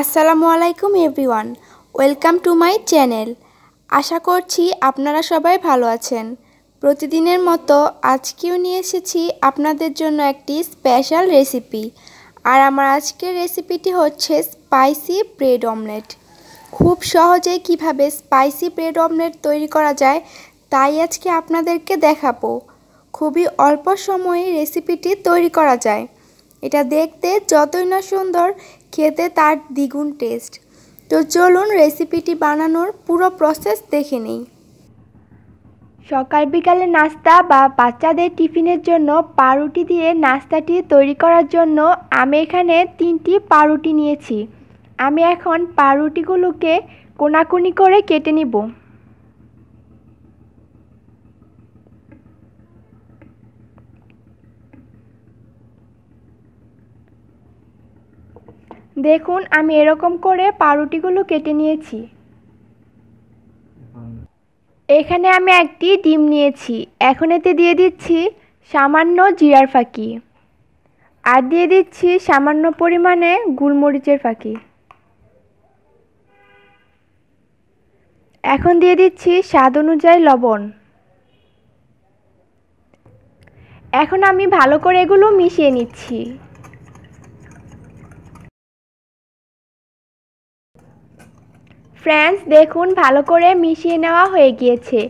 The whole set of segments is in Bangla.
আসসালামু আলাইকুম everyone welcome to my channel আশা করছি আপনারা সবাই ভালো আছেন প্রতিদিনের মতো আজকেও নিয়ে এসেছি আপনাদের জন্য একটি স্পেশাল রেসিপি আর আমার আজকের রেসিপিটি হচ্ছে স্পাইসি ব্রেড অমলেট খুব সহজে কিভাবে স্পাইসি ব্রেড অমলেট তৈরি করা যায় তাই আজকে আপনাদেরকে দেখাবো খুবই অল্প সময়ে রেসিপিটি তৈরি করা যায় এটা দেখতে যতই না সুন্দর খেতে তার দ্বিগুণ টেস্ট তো চলুন রেসিপিটি বানানোর পুরো প্রসেস দেখে নেই সকাল বিকালে নাস্তা বা বাচ্চাদের টিফিনের জন্য পাউরুটি দিয়ে নাস্তাটি তৈরি করার জন্য আমি এখানে তিনটি পাউরুটি নিয়েছি আমি এখন পাউরুটিগুলোকে কোনাকুনি করে কেটে নিব দেখুন আমি এরকম করে পাউরুটিগুলো কেটে নিয়েছি এখানে আমি একটি ডিম নিয়েছি এখন এতে দিয়ে দিচ্ছি সামান্য জিরার ফাঁকি আর দিয়ে দিচ্ছি সামান্য পরিমাণে গুলমরিচের ফাঁকি এখন দিয়ে দিচ্ছি স্বাদ অনুযায়ী লবণ এখন আমি ভালো করে এগুলো মিশিয়ে নিচ্ছি ফ্রেন্ডস দেখুন ভালো করে মিশিয়ে নেওয়া হয়ে গিয়েছে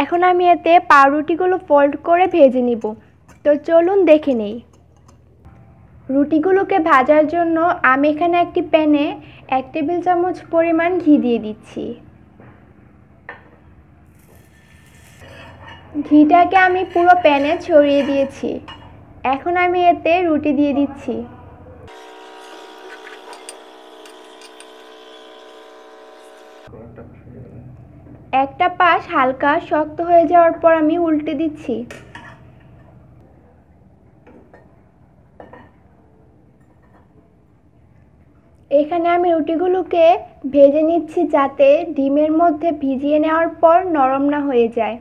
এখন আমি এতে পাউরুটিগুলো ফোল্ড করে ভেজে নিব তো চলুন দেখে নেই রুটিগুলোকে ভাজার জন্য আমি এখানে একটি প্যানে এক টেবিল চামচ পরিমাণ ঘি দিয়ে দিচ্ছি ঘিটাকে আমি পুরো প্যানে ছড়িয়ে দিয়েছি এখন আমি এতে রুটি দিয়ে দিচ্ছি একটা পাশ হালকা শক্ত হয়ে যাওয়ার পর আমি উল্টে দিচ্ছি এখানে আমি রুটিগুলোকে ভেজে নিচ্ছি যাতে ডিমের মধ্যে ভিজিয়ে নেওয়ার পর নরম না হয়ে যায়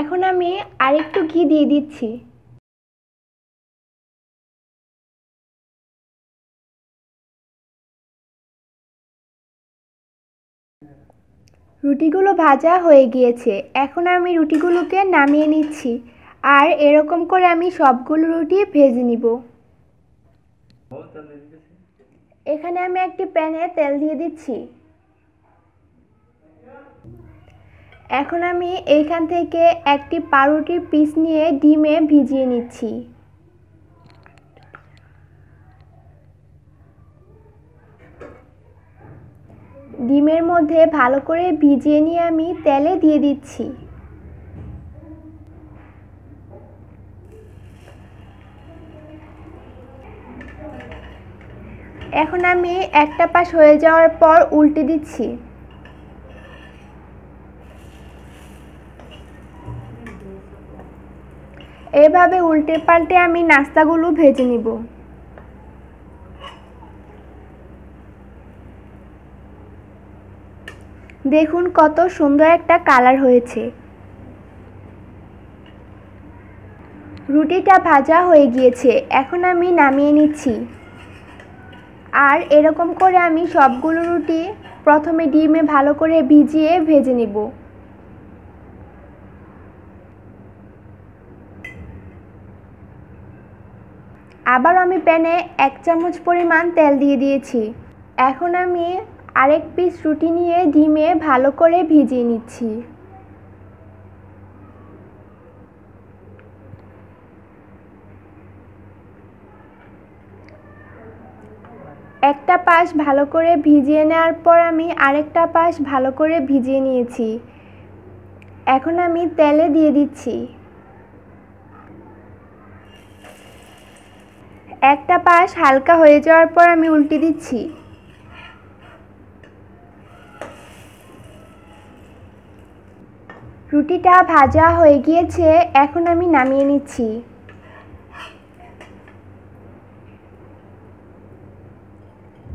এখন আমি আরেকটু ঘি দিয়ে দিচ্ছি রুটিগুলো ভাজা হয়ে গিয়েছে এখন আমি রুটিগুলোকে নামিয়ে নিচ্ছি আর এরকম করে আমি সবগুলো রুটি ভেজে নিব এখানে আমি একটি প্যানে তেল দিয়ে দিচ্ছি এখন আমি এইখান থেকে একটি পাউরুটির পিস নিয়ে ডিমে ভিজিয়ে নিচ্ছি ডিমের মধ্যে ভালো করে ভিজিয়ে নিয়ে আমি তেলে দিয়ে দিচ্ছি এখন আমি একটা পাশ হয়ে যাওয়ার পর উল্টে দিচ্ছি এভাবে উল্টে পাল্টে আমি নাস্তাগুলো ভেজে নিব দেখুন কত সুন্দর একটা কালার হয়েছে রুটিটা ভাজা হয়ে গিয়েছে এখন আমি নামিয়ে নিচ্ছি আর এরকম করে আমি সবগুলো রুটি প্রথমে ডিমে ভালো করে ভিজিয়ে ভেজে নিব আবার আমি প্যানে এক চামচ পরিমাণ তেল দিয়ে দিয়েছি এখন আমি আরেক পিস রুটি নিয়ে ডিমে ভালো করে ভিজিয়ে নিচ্ছি একটা পাশ ভালো করে ভিজিয়ে নেওয়ার পর আমি আরেকটা পাশ ভালো করে ভিজিয়ে নিয়েছি এখন আমি তেলে দিয়ে দিচ্ছি একটা পাশ হালকা হয়ে যাওয়ার পর আমি উল্টে দিচ্ছি রুটিটা ভাজা হয়ে গিয়েছে এখন আমি নামিয়ে নিচ্ছি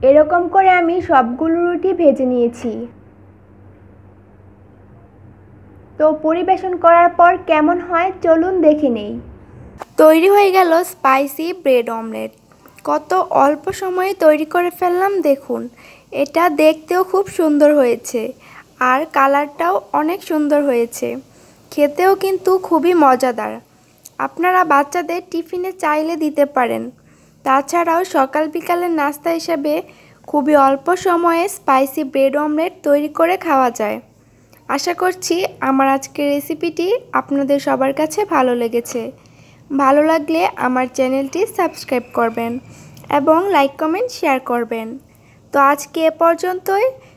এরকম করে আমি সবগুলো রুটি ভেজে নিয়েছি তো পরিবেশন করার পর কেমন হয় চলুন দেখে নেই তৈরি হয়ে গেল স্পাইসি ব্রেড অমলেট কত অল্প সময়ে তৈরি করে ফেললাম দেখুন এটা দেখতেও খুব সুন্দর হয়েছে আর কালারটাও অনেক সুন্দর হয়েছে খেতেও কিন্তু খুবই মজাদার আপনারা বাচ্চাদের টিফিনে চাইলে দিতে পারেন তাছাড়াও সকাল বিকালের নাস্তা হিসাবে খুবই অল্প সময়ে স্পাইসি ব্রেড অমলেট তৈরি করে খাওয়া যায় আশা করছি আমার আজকের রেসিপিটি আপনাদের সবার কাছে ভালো লেগেছে ভালো লাগলে আমার চ্যানেলটি সাবস্ক্রাইব করবেন এবং লাইক কমেন্ট শেয়ার করবেন তো আজকে এ পর্যন্তই